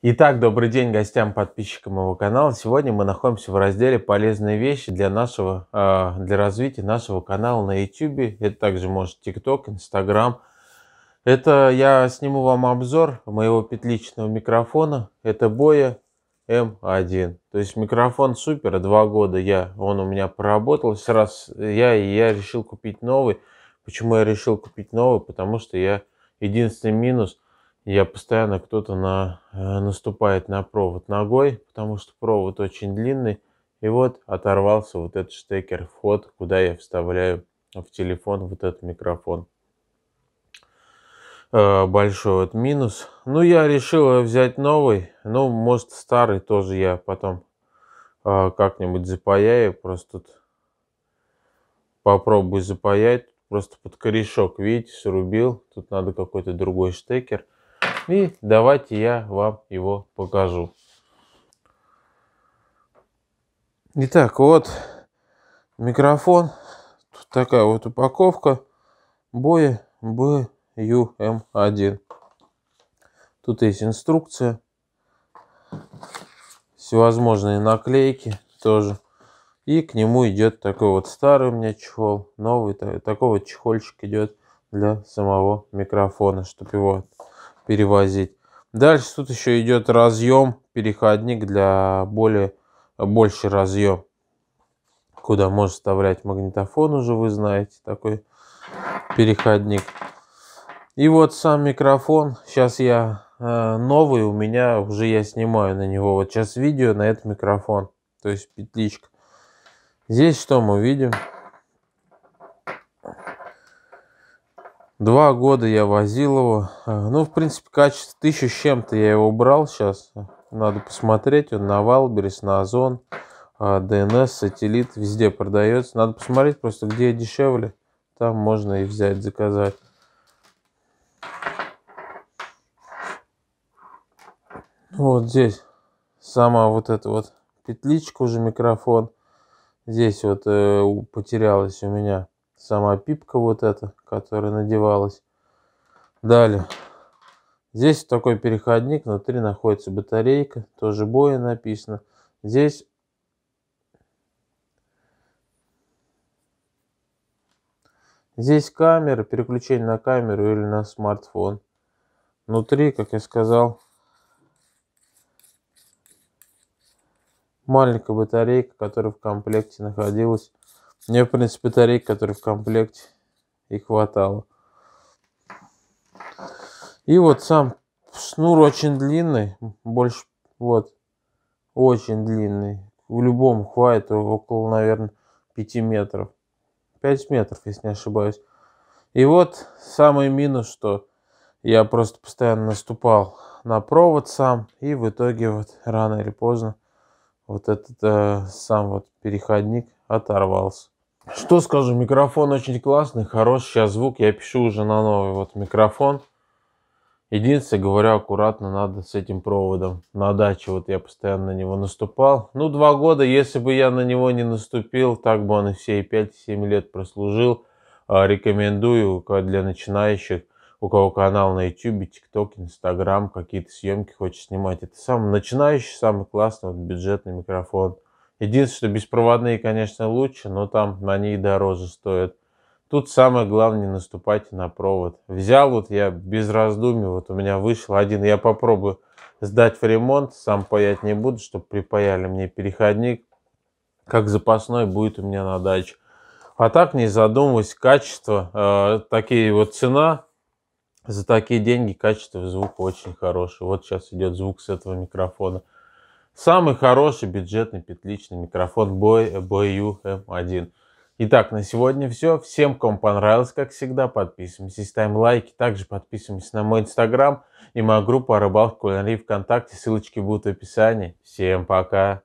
Итак, добрый день гостям, подписчикам моего канала. Сегодня мы находимся в разделе «Полезные вещи для, нашего, э, для развития нашего канала на YouTube». Это также может TikTok, Instagram. Это я сниму вам обзор моего петличного микрофона. Это Боя М1. То есть микрофон супер, два года я, он у меня проработал. Раз я и я решил купить новый. Почему я решил купить новый? Потому что я единственный минус – я постоянно кто-то на, э, наступает на провод ногой, потому что провод очень длинный. И вот оторвался вот этот штекер вход, куда я вставляю в телефон вот этот микрофон. Э, большой вот минус. Ну, я решил взять новый. Ну, может, старый тоже я потом э, как-нибудь запаяю. Просто тут попробую запаять. Просто под корешок, видите, срубил. Тут надо какой-то другой штекер. И давайте я вам его покажу. Итак, вот микрофон. Тут такая вот упаковка. Боя BUM1. Тут есть инструкция. Всевозможные наклейки тоже. И к нему идет такой вот старый у меня чехол. Новый такой вот чехольчик идет для самого микрофона, чтобы его перевозить. Дальше тут еще идет разъем, переходник для более больше разъем, куда можно вставлять магнитофон уже, вы знаете, такой переходник. И вот сам микрофон, сейчас я э, новый, у меня уже я снимаю на него, вот сейчас видео на этот микрофон, то есть петличка. Здесь что мы видим? Два года я возил его. Э, ну, в принципе, качество тысячу с чем-то я его брал сейчас. Надо посмотреть. Он на Валберес, на Озон, э, ДНС, сателлит. Везде продается. Надо посмотреть просто, где дешевле. Там можно и взять, заказать. Ну, вот здесь сама вот эта вот петличка уже микрофон. Здесь вот э, потерялась у меня сама пипка вот эта, которая надевалась. Далее. Здесь такой переходник, внутри находится батарейка, тоже боя написано. Здесь Здесь камера, переключение на камеру или на смартфон. Внутри, как я сказал, маленькая батарейка, которая в комплекте находилась мне, в принципе, тарелки, которые в комплекте и хватало. И вот сам шнур очень длинный, больше, вот, очень длинный. В любом хватит около, наверное, 5 метров. 5 метров, если не ошибаюсь. И вот самый минус, что я просто постоянно наступал на провод сам, и в итоге вот рано или поздно вот этот э, сам вот переходник оторвался. Что скажу, микрофон очень классный, хороший сейчас звук. Я пишу уже на новый вот микрофон. Единственное, говорю, аккуратно надо с этим проводом. На даче вот я постоянно на него наступал. Ну, два года, если бы я на него не наступил, так бы он и все и 5-7 лет прослужил. А, рекомендую для начинающих у кого канал на YouTube, TikTok, Instagram, какие-то съемки хочешь снимать. Это самый начинающий, самый классный вот, бюджетный микрофон. Единственное, что беспроводные, конечно, лучше, но там на ней дороже стоят. Тут самое главное не наступайте на провод. Взял вот я без раздумий, вот у меня вышел один, я попробую сдать в ремонт, сам паять не буду, чтобы припаяли мне переходник, как запасной будет у меня на даче. А так не задумываясь, качество, э, такие вот цена, за такие деньги качество звука очень хорошее. Вот сейчас идет звук с этого микрофона. Самый хороший бюджетный петличный микрофон Boyu M1. Итак, на сегодня все. Всем, кому понравилось, как всегда, подписываемся, ставим лайки. Также подписываемся на мой инстаграм и мою группу о рыбалке кулинарии ВКонтакте. Ссылочки будут в описании. Всем пока!